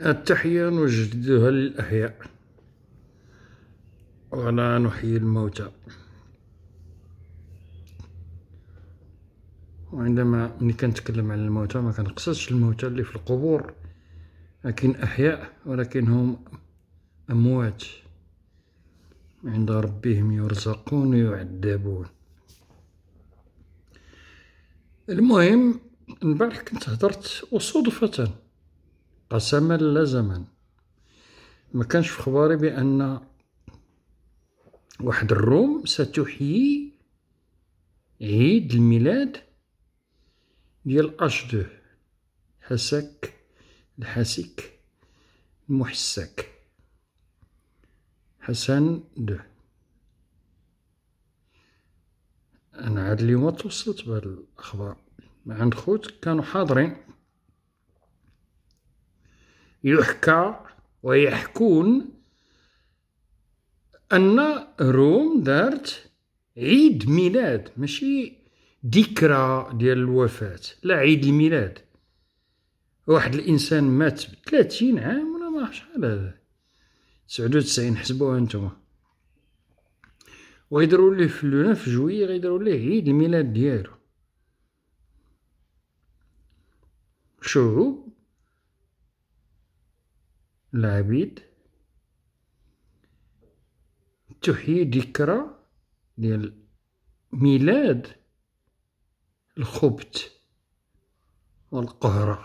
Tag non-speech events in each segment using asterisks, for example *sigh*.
التحية نجددها للأحياء ولا نحيي الموتى وعندما ملي كنتكلم على الموتى ما كنقصدش الموتى اللي في القبور لكن أحياء ولكن هم أموات عند ربهم يرزقون ويعذبون المهم البارح كنت هدرت وصدفة قسما زمن ما كانش في خباري بان واحد الروم ستحيي عيد الميلاد ديال اشدو حسك الحاسك المحسك حسن دو انا عاد اليوم توصلت بهاد الاخبار عند خوت كانوا حاضرين يحكى ويحكون أن روم دارت عيد ميلاد ماشي ذكرى ديال الوفاة لا عيد الميلاد واحد الإنسان مات بثلاثين عام ولا ما شحال هذا وتسعين حسبوها نتوما ويديروا ليه في لو 9 جويي غيديروا ليه عيد الميلاد ديالو شعوب العبيد تحيي ذكرى ديال ميلاد الخبت والقهرة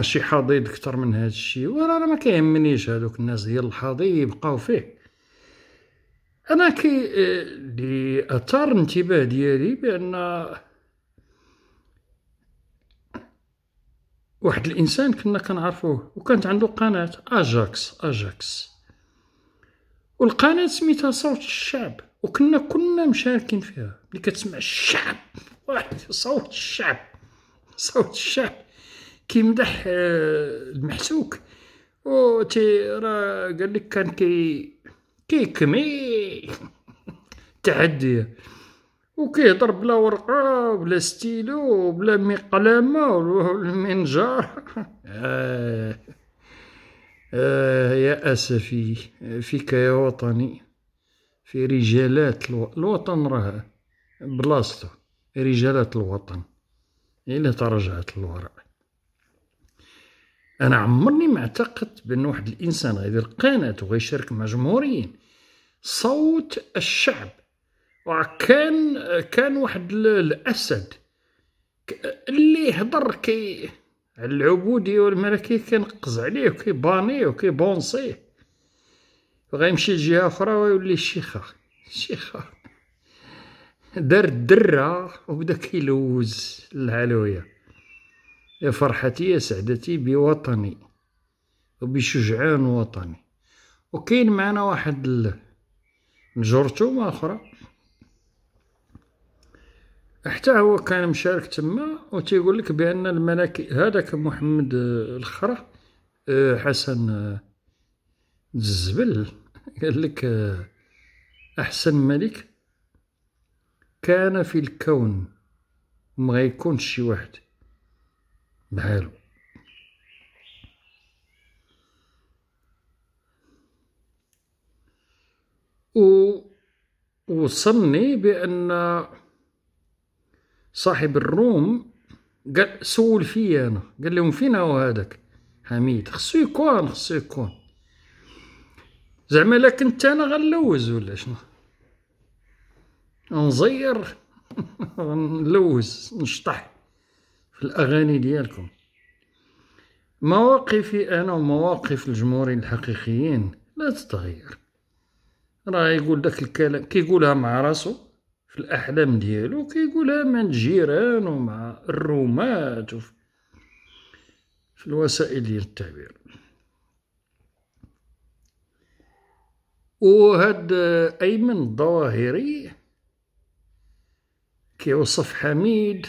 شي حضيض اكثر من هذا الشيء وانا ما كيهمنيش هذوك الناس ديال الحضيض يبقاو فيه انا كي اللي آه، اثار انتباه ديالي بان واحد الانسان كنا كنعرفوه وكانت عنده قناه اجاكس اجاكس والقناه سميتها صوت الشعب وكنا كنا مشاركين فيها اللي كتسمع الشعب واحد صوت الشعب صوت الشعب كيمدح آه، المحسوك و تي راه قال لك كان كي كيكمي *laughs* تحديه وكيهضر بلا ورقه وبلا ستيلو وبلا مقلمه والمنجار آه. *laughs* آه يا اسفي فيك يا وطني في رجالات الو... الوطن راه بلاصتو رجالات الوطن الا تراجعت للوراء انا عمرني ما اعتقدت بان واحد الانسان غيدير قناه وغيشارك مع جمهوريين صوت الشعب وكان كان واحد الاسد اللي هضر كي على العبوديه والملكيه كينقز عليه وكيبانيه وكيبونصيه وغيمشي لجهه اخرى ويولي الشيخه الشيخه دار الدره وبدا كيلوز العلويه يا فرحتي يا سعدتي بوطني وبشجعان وطني وكاين معنا واحد نجرتو اخرى حتى هو كان مشارك تما وتيقول لك بان الملك هذاك محمد آه، الخرا آه، حسن آه، الزبل *laughs* قال لك احسن ملك كان في الكون ما غيكونش شي واحد بحالو و وصلني بان صاحب الروم قال سول فيا انا قال لهم فين هو هذاك حميد خصو يكون خصو يكون زعما لا انت انا غنلوز ولا شنو نزير *laughs* نلوز نشطح في الاغاني ديالكم مواقفي انا ومواقف الجمهورين الحقيقيين لا تتغير راه يقول داك الكلام كيقولها مع راسو في الأحلام ديالو كيقولها آه، مع الجيران ومع الرومات في الوسائل ديال التعبير وهاد أيمن الظواهري كيوصف حميد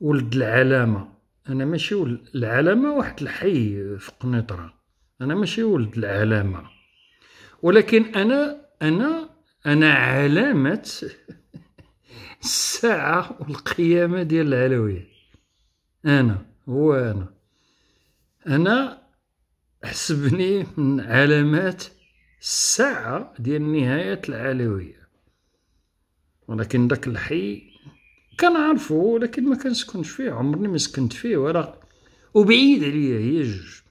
ولد العلامة أنا ماشي ولد العلامة واحد الحي في قنيطرة أنا ماشي ولد العلامة ولكن أنا أنا انا علامه الساعه والقيامه ديال العلويه انا هو انا انا حسبني من علامات الساعه ديال نهايه العلويه ولكن داك الحي كنعرفو ولكن ما كنسكنش فيه عمرني ما سكنت فيه ولا وبعيد عليا هي جوج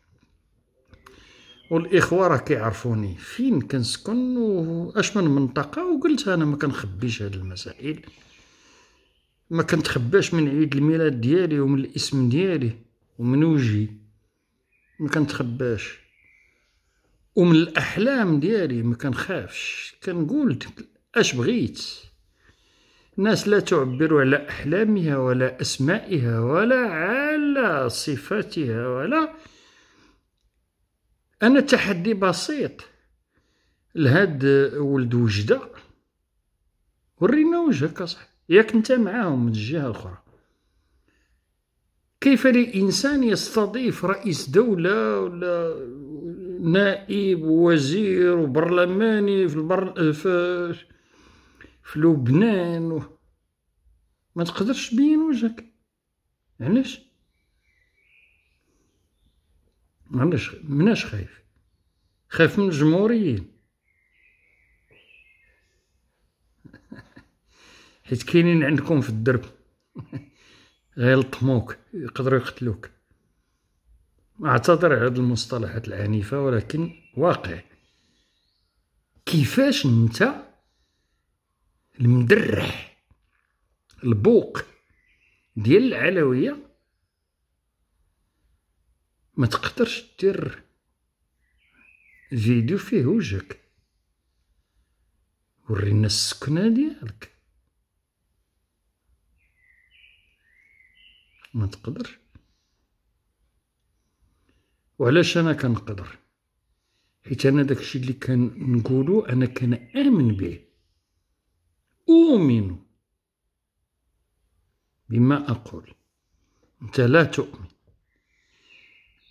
والاخوه راه كيعرفوني فين كنسكن واش من منطقه وقلت انا ما كنخبيش هاد المسائل ما كنتخباش من عيد الميلاد ديالي ومن الاسم ديالي ومن وجهي ما كنتخباش ومن الاحلام ديالي ما كنخافش كنقول اش بغيت الناس لا تعبر على احلامها ولا اسمائها ولا على صفاتها ولا انا تحدي بسيط لهاد ولد وجده ورينا وجهك اصاحبي ياك انت معاهم من الجهه الاخرى كيف لإنسان يستضيف رئيس دوله ولا نائب وزير وبرلماني في البر في في لبنان و... ما تقدرش تبين وجهك علاش ماناش مناش خايف خايف من الجمهوريين *laughs* حيت كاينين عندكم في الدرب *laughs* غيلطموك يقدروا يقتلوك اعتذر على هذه المصطلحات العنيفه ولكن واقع كيفاش انت المدرح البوق ديال العلويه ما تقدرش دير فيديو فيه وجهك ورينا السكنة ديالك ما تقدر وعلاش انا كنقدر حيت انا داكشي اللي كنقولو انا كنامن به اؤمن بما اقول انت لا تؤمن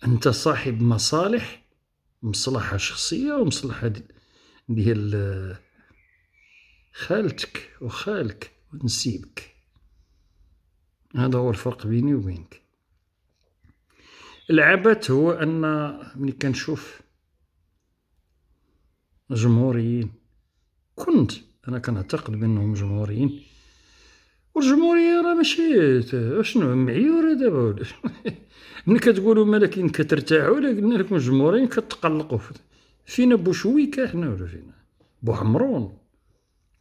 انت صاحب مصالح مصلحه شخصيه ومصلحه ديال خالتك وخالك ونسيبك هذا هو الفرق بيني وبينك العبث هو ان ملي كنشوف جمهوريين كنت انا كنعتقد بانهم جمهوريين والجمهوريه راه ماشي شنو معيوره دابا ملي كتقولوا ملكين كترتاحوا قلنا لكم الجمهوريين كتقلقوا فينا بوشويكه حنا ولا فينا بوحمرون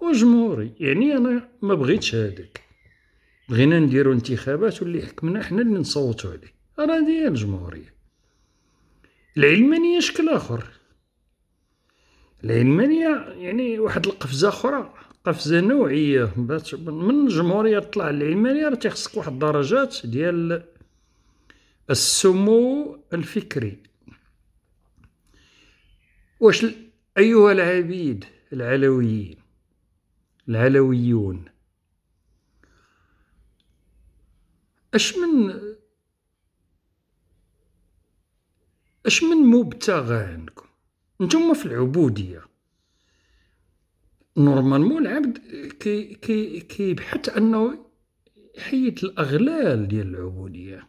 وجمهوري يعني انا ما بغيتش هذاك بغينا نديرو انتخابات واللي حكمنا حنا اللي نصوتو عليه راه هي الجمهوريه العلمانيه شكل اخر العلمانيه يعني واحد القفزه اخرى قفزه نوعيه باش من الجمهوريه تطلع للعلمانيه راه تيخصك واحد الدرجات ديال السمو الفكري واش ايها العبيد العلويين العلويون اش من اش من مبتغى عندكم نتوما في العبوديه نورمالمون العبد كي كي كيبحث انه يحيد الاغلال ديال العبوديه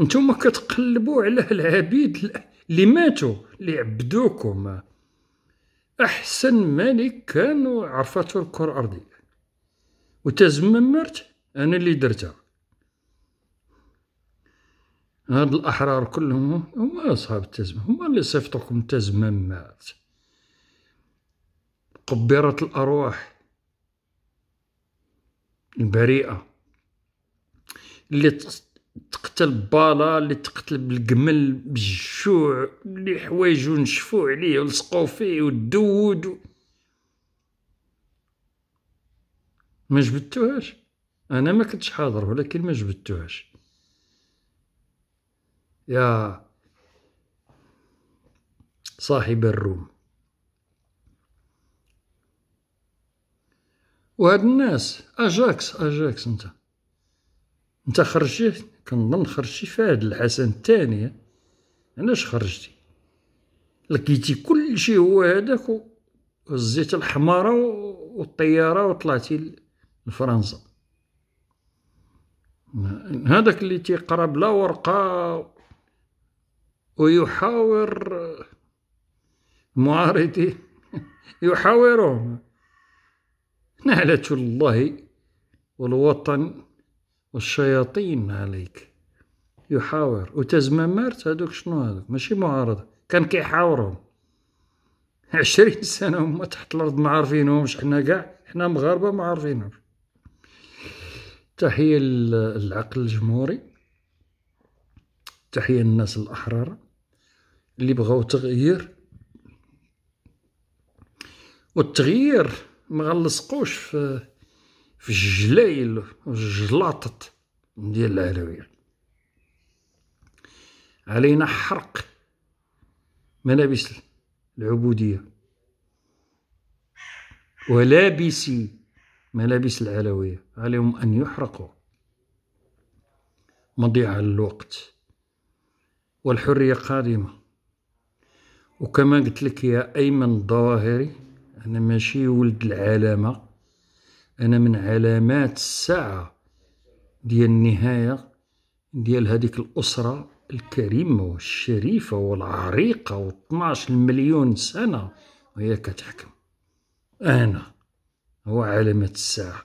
نتوما كتقلبوا على العبيد اللي ماتوا اللي عبدوكم احسن ملك كانوا عرفته الكره الارضيه وتزممرت انا اللي درتها هاد الاحرار كلهم هما اصحاب التزمم هما اللي صيفطوكم تزممات قبرة الأرواح البريئة اللي تقتل بالا اللي تقتل بالجمل بالجوع اللي حوايجو نشفو عليه ولصقو فيه ودود و... ما جبدتوهاش انا ما كنتش حاضر ولكن ما جبدتوهاش يا صاحب الروم وهاد الناس اجاكس اجاكس انت انت خرجتي كنظن خرجتي فهد الحسن الثاني علاش خرجتي لقيتي كلشي هو هذاك وزيت الحماره والطياره وطلعتي لفرنسا هذاك اللي تيقرا بلا ورقه ويحاور معارضيه *laughs* يحاورهم نعلة الله والوطن والشياطين عليك يحاور مارت هادوك شنو هادوك ماشي معارضة كان كيحاورهم عشرين سنة هما تحت الأرض ما عارفينهمش حنا كاع حنا مغاربة ما عارفينهمش تحية للعقل الجمهوري تحية للناس الأحرار اللي بغاو تغيير والتغيير ما غنلصقوش في في الجلايل والجلاطط ديال العلويه علينا حرق ملابس العبوديه ولابسي ملابس العلويه عليهم ان يحرقوا مضيعه للوقت والحريه قادمه وكما قلت لك يا ايمن الظواهري أنا ماشي ولد العلامة أنا من علامات الساعة ديال النهاية ديال هذيك الأسرة الكريمة والشريفة والعريقة و 12 مليون سنة وهي كتحكم أنا هو علامة الساعة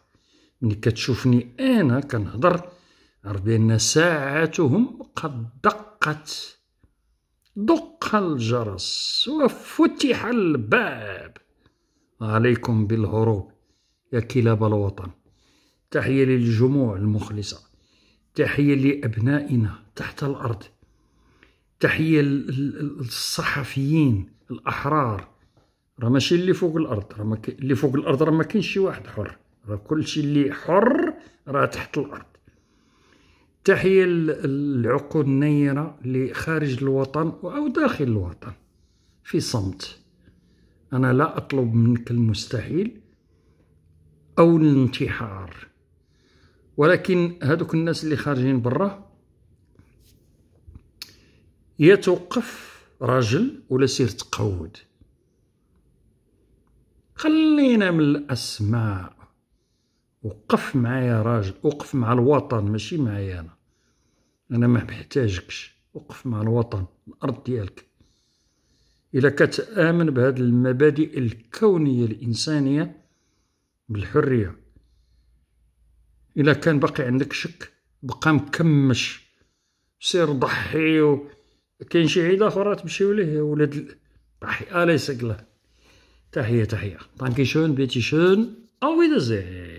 ملي كتشوفني أنا كنهضر عرف بأن ساعتهم قد دقت دق الجرس وفتح الباب عليكم بالهروب يا كلاب الوطن تحية للجموع المخلصة تحية لأبنائنا تحت الأرض تحية للصحفيين الأحرار راه ماشي اللي فوق الأرض راه ما اللي فوق الأرض راه ما كاينش شي واحد حر راه كلشي اللي حر راه تحت الأرض تحية للعقول النيرة اللي خارج الوطن أو داخل الوطن في صمت أنا لا أطلب منك المستحيل أو الانتحار ولكن هذوك الناس اللي خارجين برا يتوقف راجل ولا سير تقود خلينا من الأسماء وقف معايا راجل وقف مع الوطن ماشي معايا أنا أنا ما محتاجكش وقف مع الوطن الأرض ديالك الى كتآمن بهذه المبادئ الكونية الإنسانية بالحرية الى كان باقي عندك شك بقى مكمش سير ضحي و... كاين شي عيد اخرى تمشيو ليه ولاد ضحي اليس آه، قله تحيه تحيه دانكي شون بيتي شون او ويدرزين